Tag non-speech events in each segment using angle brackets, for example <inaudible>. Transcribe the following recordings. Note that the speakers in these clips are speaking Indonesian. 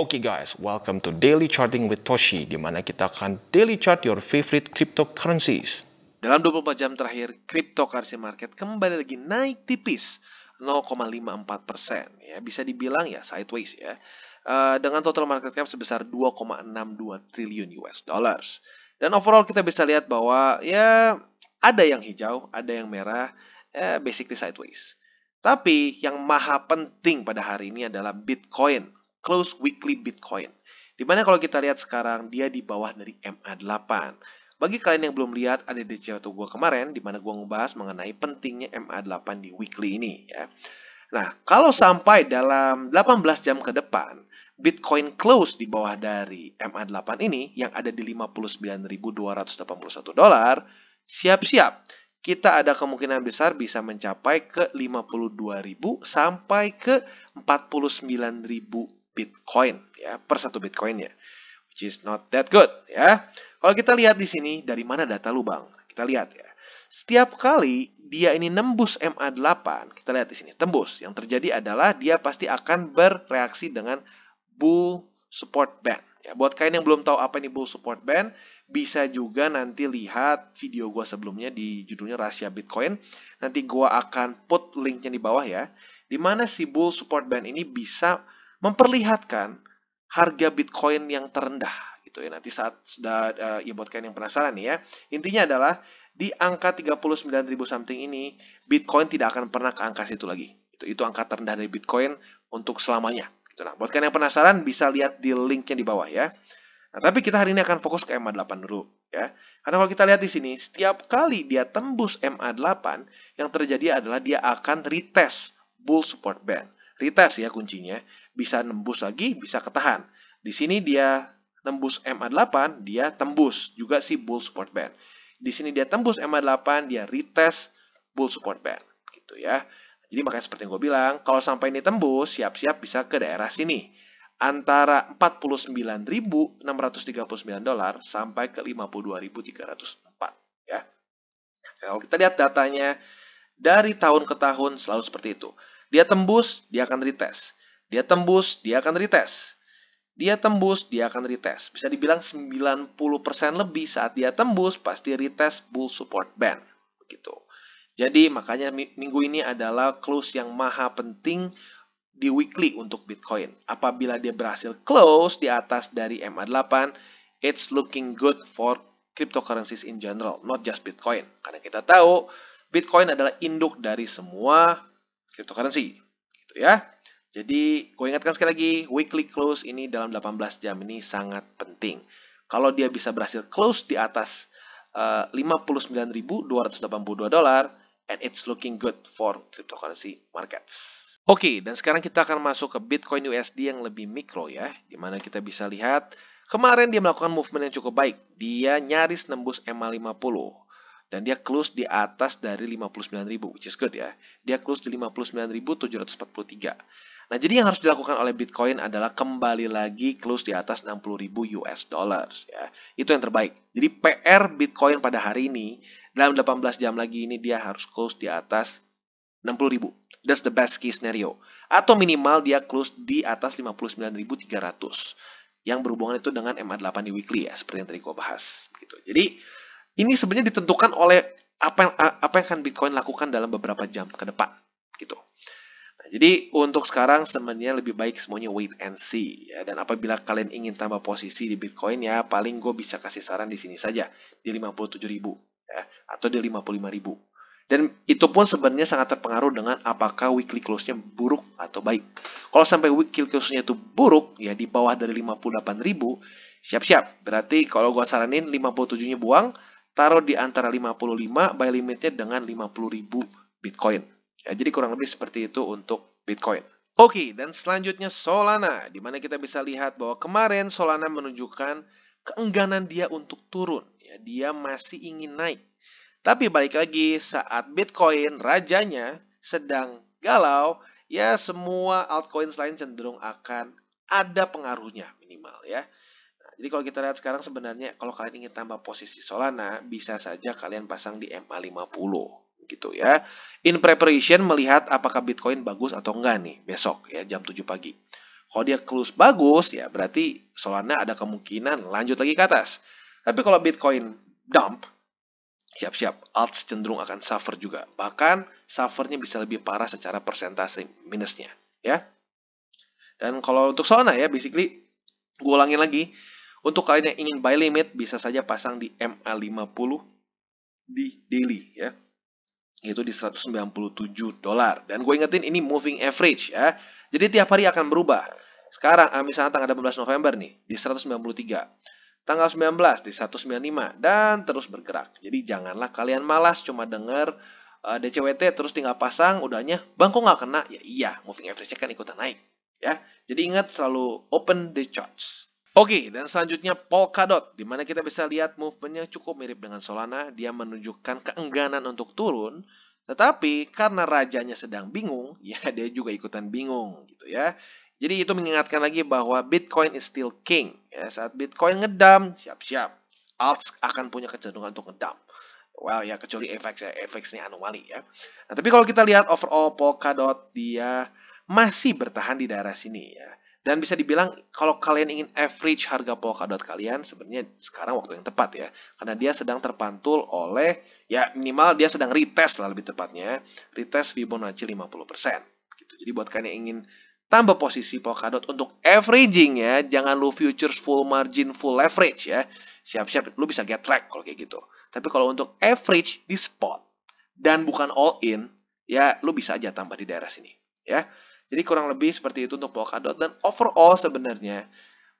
Oke okay guys, welcome to Daily Charting with Toshi, di mana kita akan daily chart your favorite cryptocurrencies. Dalam 24 jam terakhir, cryptocurrency market kembali lagi naik tipis, 0,54 persen. Ya, bisa dibilang ya sideways ya. Uh, dengan total market cap sebesar 2,62 triliun US dollars. Dan overall kita bisa lihat bahwa ya ada yang hijau, ada yang merah, ya, basically sideways. Tapi yang maha penting pada hari ini adalah Bitcoin close weekly Bitcoin. Dimana kalau kita lihat sekarang dia di bawah dari MA8. Bagi kalian yang belum lihat ada di tuh gue kemarin, dimana gue ngebahas mengenai pentingnya MA8 di weekly ini ya. Nah, kalau sampai dalam 18 jam ke depan, Bitcoin close di bawah dari MA8 ini yang ada di 59.281 dolar, siap-siap kita ada kemungkinan besar bisa mencapai ke 52.000 sampai ke 49.000 Bitcoin ya per satu Bitcoinnya which is not that good ya. Kalau kita lihat di sini dari mana data lubang? Kita lihat ya. Setiap kali dia ini nembus MA8, kita lihat di sini tembus. Yang terjadi adalah dia pasti akan bereaksi dengan bull support band. Ya, buat kalian yang belum tahu apa ini bull support band, bisa juga nanti lihat video gua sebelumnya di judulnya rahasia Bitcoin. Nanti gua akan put linknya di bawah ya. Di mana si bull support band ini bisa memperlihatkan harga Bitcoin yang terendah gitu ya. Nanti saat sudah eh, ya buat kalian yang penasaran nih ya. Intinya adalah di angka 39.000 something ini Bitcoin tidak akan pernah ke angka situ lagi. Itu itu angka terendah dari Bitcoin untuk selamanya. Gitu. Nah, buat kalian yang penasaran bisa lihat di linknya di bawah ya. Nah, tapi kita hari ini akan fokus ke MA8 dulu ya. Karena kalau kita lihat di sini, setiap kali dia tembus MA8, yang terjadi adalah dia akan retest bull support band retest ya kuncinya, bisa nembus lagi, bisa ketahan. Di sini dia nembus MA8, dia tembus juga si bull support band. Di sini dia tembus MA8, dia retest bull support band gitu ya. Jadi makanya seperti yang gue bilang, kalau sampai ini tembus, siap-siap bisa ke daerah sini. Antara 49.639 dolar sampai ke 52.304 ya. kalau kita lihat datanya dari tahun ke tahun selalu seperti itu. Dia tembus, dia akan retest. Dia tembus, dia akan retest. Dia tembus, dia akan retest. Bisa dibilang 90% lebih saat dia tembus, pasti retest bull support band. Begitu. Jadi makanya minggu ini adalah close yang maha penting di weekly untuk Bitcoin. Apabila dia berhasil close di atas dari MA8, it's looking good for cryptocurrencies in general, not just Bitcoin. Karena kita tahu Bitcoin adalah induk dari semua cryptocurrency gitu ya. Jadi, gue ingatkan sekali lagi, weekly close ini dalam 18 jam ini sangat penting. Kalau dia bisa berhasil close di atas eh, uh, 59.282 dolar, and it's looking good for cryptocurrency markets. Oke, okay, dan sekarang kita akan masuk ke Bitcoin USD yang lebih mikro ya, dimana kita bisa lihat kemarin dia melakukan movement yang cukup baik. Dia nyaris nembus MA50. Dan dia close di atas dari 59.000, which is good ya. Dia close di 59.743. Nah, jadi yang harus dilakukan oleh Bitcoin adalah kembali lagi close di atas 60.000 US dollars ya. Itu yang terbaik. Jadi PR Bitcoin pada hari ini dalam 18 jam lagi ini dia harus close di atas 60.000. That's the best case scenario. Atau minimal dia close di atas 59.300 yang berhubungan itu dengan MA8 di weekly ya, seperti yang tadi gue bahas. Gitu. Jadi ini sebenarnya ditentukan oleh apa yang, apa yang akan Bitcoin lakukan dalam beberapa jam ke depan gitu. Nah, jadi untuk sekarang sebenarnya lebih baik semuanya wait and see ya. Dan apabila kalian ingin tambah posisi di Bitcoin ya paling gue bisa kasih saran di sini saja di 57.000 ya atau di 55.000. Dan itu pun sebenarnya sangat terpengaruh dengan apakah weekly close-nya buruk atau baik. Kalau sampai weekly close-nya itu buruk, ya di bawah dari 58.000, siap-siap. Berarti kalau gue saranin 57-nya buang, taruh di antara 55 buy limitnya dengan 50.000 Bitcoin. Ya, jadi kurang lebih seperti itu untuk Bitcoin. Oke, dan selanjutnya Solana, di mana kita bisa lihat bahwa kemarin Solana menunjukkan keengganan dia untuk turun. Ya, dia masih ingin naik. Tapi balik lagi, saat Bitcoin rajanya sedang galau, ya semua altcoins lain cenderung akan ada pengaruhnya minimal ya. Jadi kalau kita lihat sekarang sebenarnya kalau kalian ingin tambah posisi Solana, bisa saja kalian pasang di MA50 gitu ya. In preparation melihat apakah Bitcoin bagus atau enggak nih besok ya jam 7 pagi. Kalau dia close bagus ya berarti Solana ada kemungkinan lanjut lagi ke atas. Tapi kalau Bitcoin dump, siap-siap alts cenderung akan suffer juga. Bahkan suffernya bisa lebih parah secara persentase minusnya ya. Dan kalau untuk Solana ya basically gue ulangin lagi untuk kalian yang ingin buy limit, bisa saja pasang di MA50 di daily ya. itu di 197 dolar. Dan gue ingetin ini moving average ya. Jadi tiap hari akan berubah. Sekarang ah, misalnya tanggal 18 November nih di 193. Tanggal 19 di 195 dan terus bergerak. Jadi janganlah kalian malas cuma denger uh, ah, DCWT terus tinggal pasang udahnya bang kok nggak kena ya iya moving average-nya kan ikutan naik ya jadi ingat selalu open the charts Oke, okay, dan selanjutnya Polkadot, di mana kita bisa lihat movement movementnya cukup mirip dengan Solana, dia menunjukkan keengganan untuk turun, tetapi karena rajanya sedang bingung, <laughs> ya dia juga ikutan bingung gitu ya. Jadi itu mengingatkan lagi bahwa Bitcoin is still king. Ya, saat Bitcoin ngedam, siap-siap. alt akan punya kecenderungan untuk ngedam. Well ya kecuali efeknya ya, efeknya anomali ya. Nah, tapi kalau kita lihat overall Polkadot dia masih bertahan di daerah sini ya. Dan bisa dibilang kalau kalian ingin average harga Polkadot kalian sebenarnya sekarang waktu yang tepat ya. Karena dia sedang terpantul oleh ya minimal dia sedang retest lah lebih tepatnya. Retest Fibonacci 50%. Gitu. Jadi buat kalian yang ingin tambah posisi Polkadot untuk averaging ya. Jangan lu futures full margin full leverage ya. Siap-siap lu bisa get track kalau kayak gitu. Tapi kalau untuk average di spot dan bukan all in ya lu bisa aja tambah di daerah sini ya. Jadi kurang lebih seperti itu untuk Polkadot dan overall sebenarnya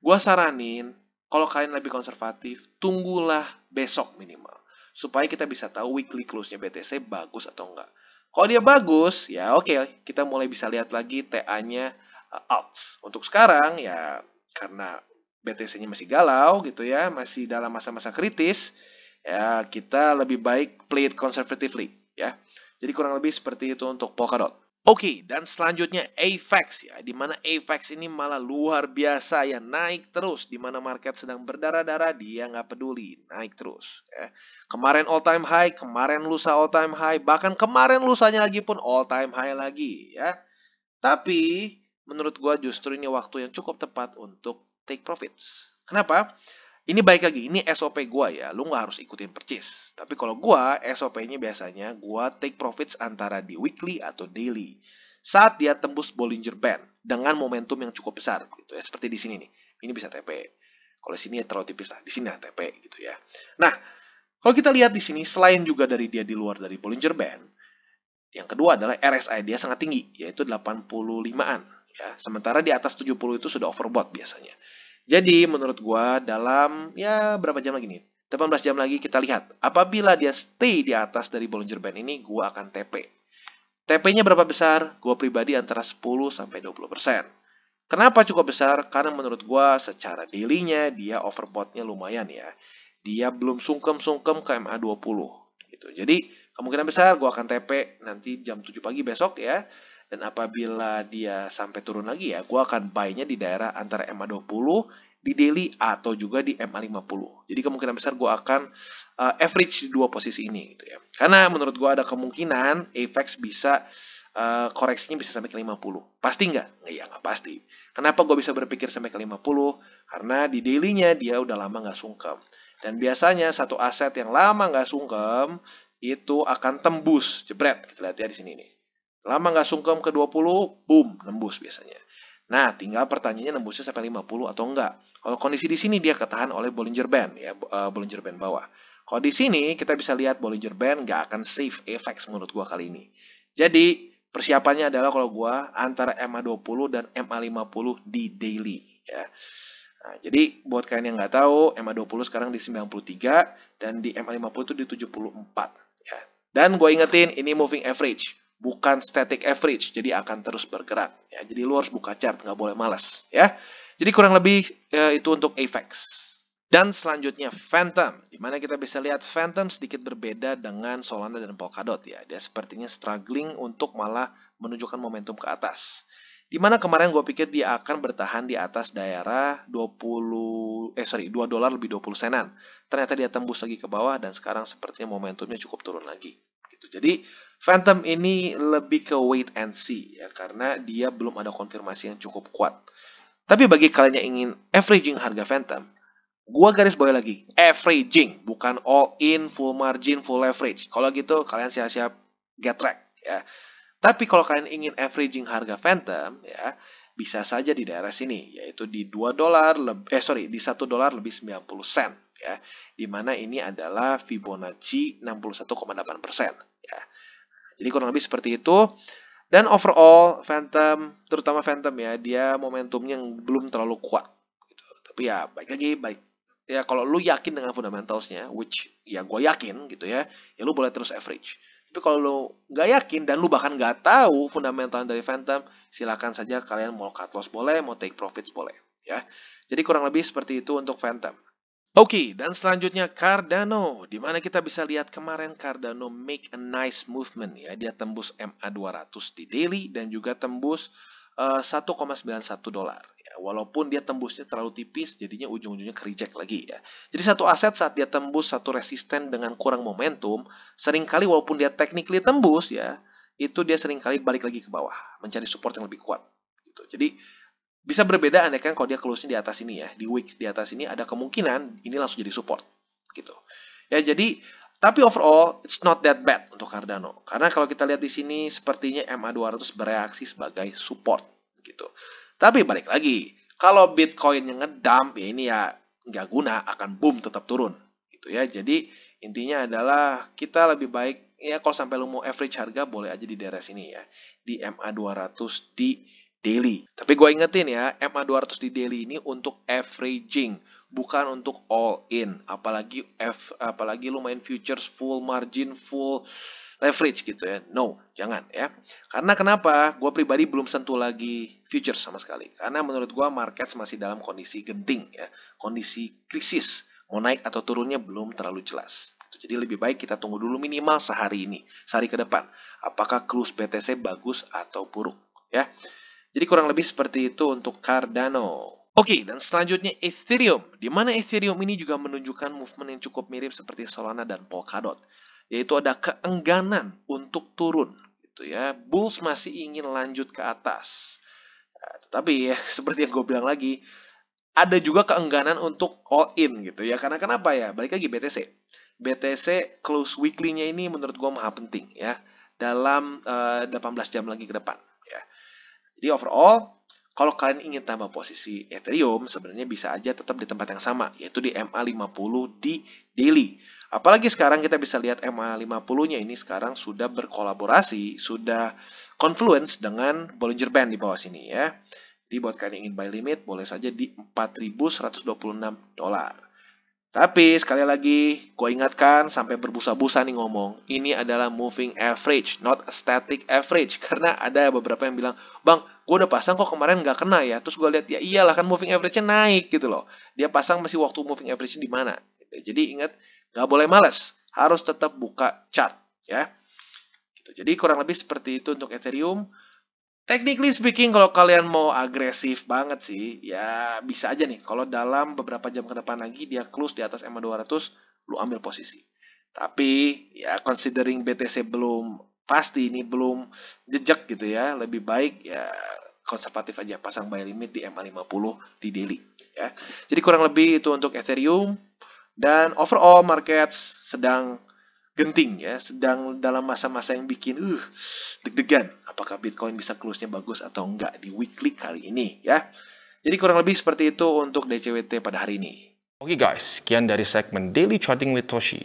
gue saranin kalau kalian lebih konservatif tunggulah besok minimal supaya kita bisa tahu weekly close-nya BTC bagus atau enggak. Kalau dia bagus, ya oke, okay, kita mulai bisa lihat lagi TA-nya uh, alts. Untuk sekarang ya karena BTC-nya masih galau gitu ya, masih dalam masa-masa kritis, ya kita lebih baik play it conservatively ya. Jadi kurang lebih seperti itu untuk Polkadot. Oke, okay, dan selanjutnya AFAX ya, di mana AFAX ini malah luar biasa ya, naik terus, di mana market sedang berdarah-darah, dia nggak peduli, naik terus. Ya. Kemarin all time high, kemarin lusa all time high, bahkan kemarin lusanya lagi pun all time high lagi ya. Tapi menurut gua justru ini waktu yang cukup tepat untuk take profits. Kenapa? Ini baik lagi, ini SOP gua ya. Lu nggak harus ikutin percis. Tapi kalau gua, SOP-nya biasanya gua take profits antara di weekly atau daily. Saat dia tembus Bollinger Band dengan momentum yang cukup besar gitu ya. Seperti di sini nih. Ini bisa TP. Kalau sini ya terlalu tipis lah. Di sini lah TP gitu ya. Nah, kalau kita lihat di sini selain juga dari dia di luar dari Bollinger Band, yang kedua adalah RSI dia sangat tinggi yaitu 85-an ya. Sementara di atas 70 itu sudah overbought biasanya. Jadi menurut gua dalam ya berapa jam lagi nih? 18 jam lagi kita lihat. Apabila dia stay di atas dari Bollinger Band ini, gua akan TP. TP-nya berapa besar? Gua pribadi antara 10 sampai 20%. persen. Kenapa cukup besar? Karena menurut gue secara daily-nya dia overbought-nya lumayan ya. Dia belum sungkem-sungkem ke MA20 gitu. Jadi kemungkinan besar gue akan TP nanti jam 7 pagi besok ya. Dan apabila dia sampai turun lagi ya, gue akan buy-nya di daerah antara MA20, di daily atau juga di MA50. Jadi kemungkinan besar gue akan uh, average di dua posisi ini gitu ya. Karena menurut gue ada kemungkinan efek bisa uh, koreksinya bisa sampai ke 50. Pasti nggak? Ya nggak pasti. Kenapa gue bisa berpikir sampai ke 50? Karena di dailynya dia udah lama nggak sungkem. Dan biasanya satu aset yang lama nggak sungkem itu akan tembus jebret. Kita lihat ya di sini nih. Lama nggak sungkem ke 20, boom, nembus biasanya. Nah, tinggal pertanyaannya nembusnya sampai 50 atau enggak. Kalau kondisi di sini dia ketahan oleh Bollinger Band, ya eh, Bollinger Band bawah. Kalau di sini kita bisa lihat Bollinger Band nggak akan save effects menurut gua kali ini. Jadi, persiapannya adalah kalau gua antara MA20 dan MA50 di daily. Ya. Nah, jadi buat kalian yang nggak tahu, MA20 sekarang di 93 dan di MA50 itu di 74. Ya. Dan gue ingetin ini moving average bukan static average, jadi akan terus bergerak. Ya, jadi lu harus buka chart, nggak boleh malas. Ya, jadi kurang lebih e, itu untuk AVAX. Dan selanjutnya Phantom, di mana kita bisa lihat Phantom sedikit berbeda dengan Solana dan Polkadot ya. Dia sepertinya struggling untuk malah menunjukkan momentum ke atas. Di mana kemarin gue pikir dia akan bertahan di atas daerah 20 eh sorry 2 dolar lebih 20 senan. Ternyata dia tembus lagi ke bawah dan sekarang sepertinya momentumnya cukup turun lagi gitu. Jadi Phantom ini lebih ke wait and see ya karena dia belum ada konfirmasi yang cukup kuat. Tapi bagi kalian yang ingin averaging harga Phantom, gua garis bawah lagi, averaging bukan all in, full margin, full leverage. Kalau gitu kalian siap-siap get track ya. Tapi kalau kalian ingin averaging harga Phantom ya, bisa saja di daerah sini yaitu di 2 dolar eh sorry di 1 dolar lebih 90 sen ya. Di mana ini adalah Fibonacci 61,8%, ya. Jadi kurang lebih seperti itu. Dan overall Phantom, terutama Phantom ya, dia momentumnya yang belum terlalu kuat. Gitu. Tapi ya baik lagi, baik ya kalau lu yakin dengan fundamentalsnya, which ya gue yakin gitu ya, ya lu boleh terus average. Tapi kalau lu nggak yakin dan lu bahkan nggak tahu fundamental dari Phantom, silakan saja kalian mau cut loss boleh, mau take profits boleh. Ya, jadi kurang lebih seperti itu untuk Phantom. Oke, okay, dan selanjutnya Cardano, di mana kita bisa lihat kemarin Cardano make a nice movement ya. Dia tembus MA200 di daily dan juga tembus uh, eh, 1,91 dolar. Ya. Walaupun dia tembusnya terlalu tipis, jadinya ujung-ujungnya ke reject lagi ya. Jadi satu aset saat dia tembus satu resisten dengan kurang momentum, seringkali walaupun dia technically tembus ya, itu dia seringkali balik lagi ke bawah, mencari support yang lebih kuat. Gitu. Jadi bisa berbeda kan kalau dia close-nya di atas ini ya. Di week di atas ini ada kemungkinan ini langsung jadi support. Gitu. Ya, jadi tapi overall it's not that bad untuk Cardano. Karena kalau kita lihat di sini sepertinya MA200 bereaksi sebagai support gitu. Tapi balik lagi, kalau Bitcoin yang ngedump ya ini ya nggak guna akan boom tetap turun gitu ya. Jadi intinya adalah kita lebih baik ya kalau sampai lu mau average harga boleh aja di daerah sini ya di MA200 di daily. Tapi gue ingetin ya, MA 200 di daily ini untuk averaging, bukan untuk all in. Apalagi F, apalagi lu main futures full margin, full leverage gitu ya. No, jangan ya. Karena kenapa? Gue pribadi belum sentuh lagi futures sama sekali. Karena menurut gue market masih dalam kondisi genting ya, kondisi krisis. Mau naik atau turunnya belum terlalu jelas. Jadi lebih baik kita tunggu dulu minimal sehari ini, sehari ke depan. Apakah close BTC bagus atau buruk? Ya, jadi kurang lebih seperti itu untuk Cardano. Oke, dan selanjutnya Ethereum, di mana Ethereum ini juga menunjukkan movement yang cukup mirip seperti Solana dan Polkadot, yaitu ada keengganan untuk turun, gitu ya. Bulls masih ingin lanjut ke atas. Nah, tetapi ya, <laughs> seperti yang gue bilang lagi, ada juga keengganan untuk all in gitu ya. Karena kenapa ya? Balik lagi BTC. BTC close weekly-nya ini menurut gue maha penting ya dalam uh, eh, 18 jam lagi ke depan. Jadi overall, kalau kalian ingin tambah posisi Ethereum, sebenarnya bisa aja tetap di tempat yang sama, yaitu di MA50 di daily. Apalagi sekarang kita bisa lihat MA50-nya ini sekarang sudah berkolaborasi, sudah confluence dengan Bollinger Band di bawah sini ya. Jadi buat kalian yang ingin buy limit, boleh saja di 4.126 dolar. Tapi sekali lagi, gue ingatkan sampai berbusa-busa nih ngomong, ini adalah moving average, not static average. Karena ada beberapa yang bilang, bang, gue udah pasang kok kemarin nggak kena ya. Terus gue lihat ya iyalah kan moving average-nya naik gitu loh. Dia pasang masih waktu moving average-nya di mana. Gitu. Jadi ingat, nggak boleh males, harus tetap buka chart ya. Gitu. Jadi kurang lebih seperti itu untuk Ethereum. Technically speaking, kalau kalian mau agresif banget sih, ya bisa aja nih. Kalau dalam beberapa jam ke depan lagi dia close di atas ma 200, lu ambil posisi. Tapi ya considering BTC belum pasti ini belum jejak gitu ya, lebih baik ya konservatif aja pasang buy limit di ma 50 di daily ya. Jadi kurang lebih itu untuk Ethereum dan overall market sedang genting ya, sedang dalam masa-masa yang bikin uh deg-degan apakah Bitcoin bisa close-nya bagus atau enggak di weekly kali ini ya. Jadi kurang lebih seperti itu untuk DCWT pada hari ini. Oke okay guys, sekian dari segmen Daily Charting with Toshi.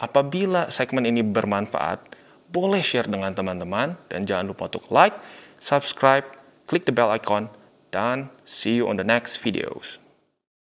Apabila segmen ini bermanfaat, boleh share dengan teman-teman dan jangan lupa untuk like, subscribe, klik the bell icon, dan see you on the next videos.